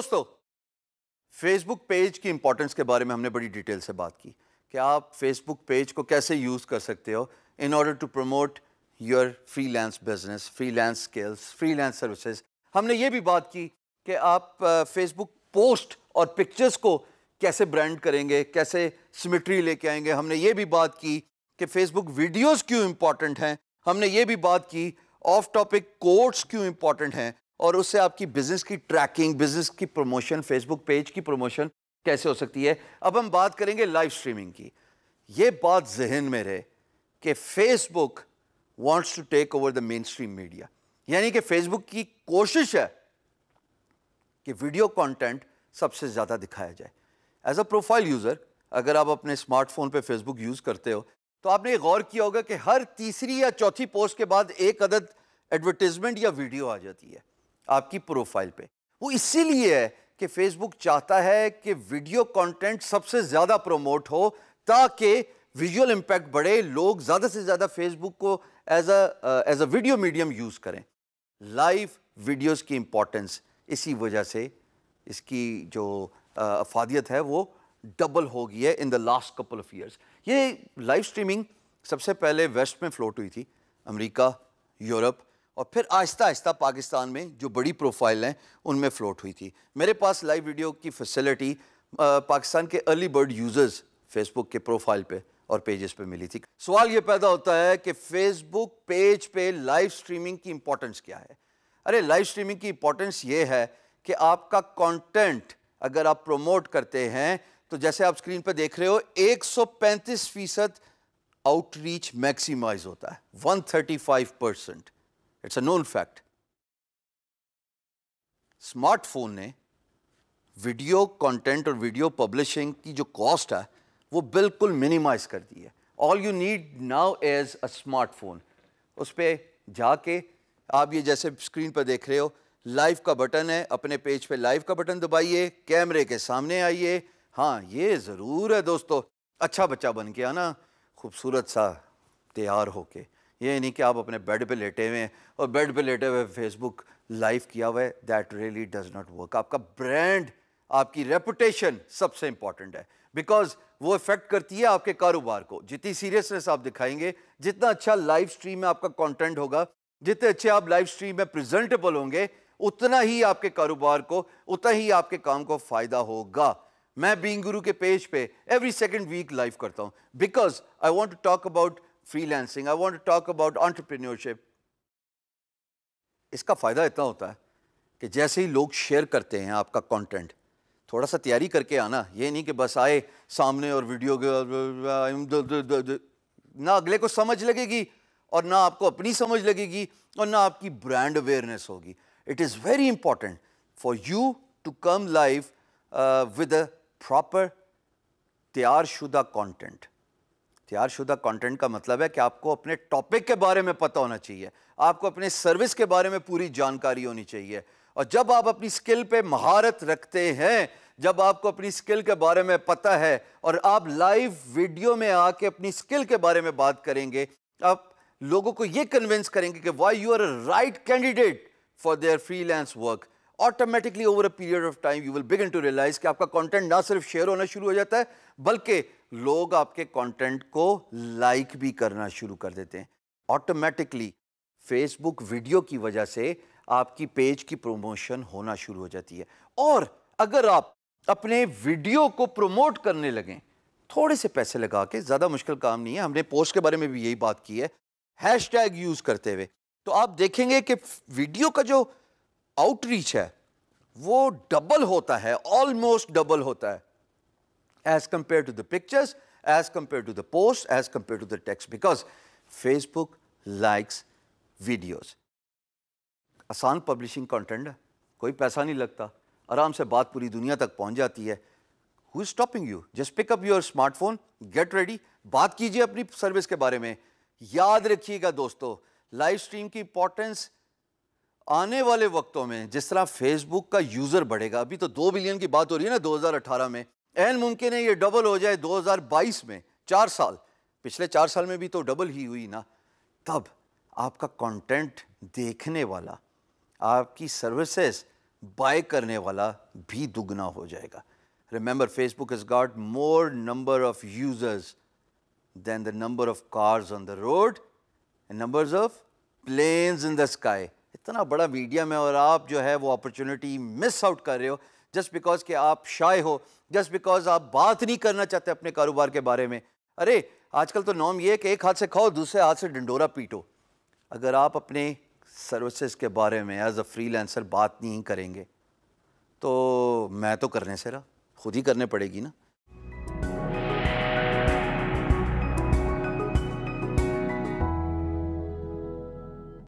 दोस्तों Facebook page की importance के बारे में हमने बड़ी डिटेल से बात की कि आप फेसबुक पेज को कैसे यूज़ कर सकते हो in order to promote your freelance business freelance skills freelance services हमने ये भी बात की कि आप फेसबुक पोस्ट और पिक्चर्स को कैसे ब्रांड करेंगे कैसे सिमिट्री लेके आएंगे हमने ये भी बात की कि फेसबुक वीडियोस क्यों इंपॉर्टेंट हैं हमने ये भी बात की ऑफ टॉपिक कोर्ट्स क्यों इंपॉर्टेंट हैं और उससे आपकी बिजनेस की ट्रैकिंग बिजनेस की प्रमोशन फेसबुक पेज की प्रमोशन कैसे हो सकती है अब हम बात करेंगे लाइव स्ट्रीमिंग की ये बात जहन में रहे कि Facebook wants to take over the mainstream media यानी कि फेसबुक की कोशिश है कि वीडियो कंटेंट सबसे ज़्यादा दिखाया जाए एज अ प्रोफाइल यूज़र अगर आप अपने स्मार्टफोन पे फेसबुक यूज़ करते हो तो आपने गौर किया होगा कि हर तीसरी या चौथी पोस्ट के बाद एक अदद एडवर्टीजमेंट या वीडियो आ जाती है आपकी प्रोफाइल पे वो इसीलिए है कि फेसबुक चाहता है कि वीडियो कंटेंट सबसे ज़्यादा प्रमोट हो ताकि विजुअल इम्पैक्ट बढ़े लोग ज़्यादा से ज़्यादा फेसबुक को as a as a video medium use करें लाइव वीडियोस की इंपॉर्टेंस इसी वजह से इसकी जो uh, अफादियत है वो डबल हो गई है in the last couple of years ये लाइव स्ट्रीमिंग सबसे पहले वेस्ट में फ्लोट हुई थी अमेरिका यूरोप और फिर आहिस्ता आहिस्ता पाकिस्तान में जो बड़ी प्रोफाइल हैं उनमें फ्लोट हुई थी मेरे पास लाइव वीडियो की फैसिलिटी पाकिस्तान के अर्ली बर्ड यूज़र्स फेसबुक के प्रोफाइल पे और पेजेस पे मिली थी सवाल ये पैदा होता है कि फेसबुक पेज पे लाइव स्ट्रीमिंग की इंपॉर्टेंस क्या है अरे लाइव स्ट्रीमिंग की इंपॉर्टेंस ये है कि आपका कॉन्टेंट अगर आप प्रमोट करते हैं तो जैसे आप स्क्रीन पर देख रहे हो एक फीसद आउटरीच मैक्सीमाइज होता है one percent it's a known fact smartphone ने वीडियो कंटेंट और वीडियो पब्लिशिंग की जो कॉस्ट है वो बिल्कुल मिनिमाइज कर दी है all you need now as a smartphone उस पर जाके आप ये जैसे स्क्रीन पर देख रहे हो लाइव का बटन है अपने पेज पे लाइव का बटन दबाइए कैमरे के सामने आइए हाँ ये ज़रूर है दोस्तों अच्छा बच्चा बन के आना खूबसूरत सा तैयार होके ये नहीं कि आप अपने बेड पे लेटे हुए हैं और बेड पे लेटे हुए फेसबुक लाइव किया हुआ है that really does not work आपका ब्रांड आपकी रेपुटेशन सबसे इंपॉर्टेंट है बिकॉज वो इफेक्ट करती है आपके कारोबार को जितनी सीरियसनेस आप दिखाएंगे जितना अच्छा लाइव स्ट्रीम में आपका कॉन्टेंट होगा जितने अच्छे आप लाइव स्ट्रीम में प्रेजेंटेबल होंगे उतना ही आपके कारोबार को उतना ही आपके काम को फ़ायदा होगा मैं बींग गुरु के पेज पे एवरी सेकंड वीक लाइव करता हूँ because I want to talk about freelancing I want to talk about entrepreneurship इसका फ़ायदा इतना होता है कि जैसे ही लोग शेयर करते हैं आपका कंटेंट थोड़ा सा तैयारी करके आना ये नहीं कि बस आए सामने और वीडियो ना अगले को समझ लगेगी और ना आपको अपनी समझ लगेगी और ना आपकी ब्रांड अवेयरनेस होगी it is very important for you to come live with a proper तैयार शुदा कॉन्टेंट तैयारशुदा कंटेंट का मतलब है कि आपको अपने टॉपिक के बारे में पता होना चाहिए आपको अपने सर्विस के बारे में पूरी जानकारी होनी चाहिए और जब आप अपनी स्किल पे महारत रखते हैं जब आपको अपनी स्किल के बारे में पता है और आप लाइव वीडियो में आके अपनी स्किल के बारे में बात करेंगे आप लोगों को ये कन्विंस करेंगे कि why you are a right candidate for their freelance work automatically over a period of time you will begin to realise कि आपका कंटेंट ना सिर्फ शेयर होना शुरू हो जाता है बल्कि लोग आपके कंटेंट को लाइक भी करना शुरू कर देते हैं ऑटोमेटिकली फेसबुक वीडियो की वजह से आपकी पेज की प्रमोशन होना शुरू हो जाती है और अगर आप अपने वीडियो को प्रमोट करने लगें थोड़े से पैसे लगा के ज़्यादा मुश्किल काम नहीं है हमने पोस्ट के बारे में भी यही बात की है हैश टैग यूज़ करते हुए तो आप देखेंगे कि वीडियो का जो आउटरीच है वो डबल होता है ऑलमोस्ट डबल होता है as compared to the pictures, as compared to the posts, as compared to the text because Facebook likes videos. आसान पब्लिशिंग कंटेंट है कोई पैसा नहीं लगता आराम से बात पूरी दुनिया तक पहुंच जाती है who is stopping you just pick up your smartphone get ready बात कीजिए अपनी सर्विस के बारे में याद रखिएगा दोस्तों लाइव स्ट्रीम की इंपॉर्टेंस आने वाले वक्तों में जिस तरह फेसबुक का यूज़र बढ़ेगा अभी तो दो बिलियन की बात हो रही है ना 2018 में एन मुमकिन है ये डबल हो जाए 2022 में चार साल पिछले चार साल में भी तो डबल ही हुई ना तब आपका कंटेंट देखने वाला आपकी सर्विसेज बाय करने वाला भी दुगना हो जाएगा remember Facebook is got more number of users than the number of cars on the road number of planes in the sky इतना बड़ा मीडियम है और आप जो है वो अपॉर्चुनिटी मिस आउट कर रहे हो जस्ट बिकॉज के आप शाय हो जस्ट बिकॉज आप बात नहीं करना चाहते अपने कारोबार के बारे में अरे आजकल तो नॉम ये है कि एक हाथ से खाओ दूसरे हाथ से डंडोरा पीटो अगर आप अपने सर्विसेज के बारे में एज अ फ्रीलांसर बात नहीं करेंगे तो मैं तो करने से रहा खुद ही करने पड़ेगी ना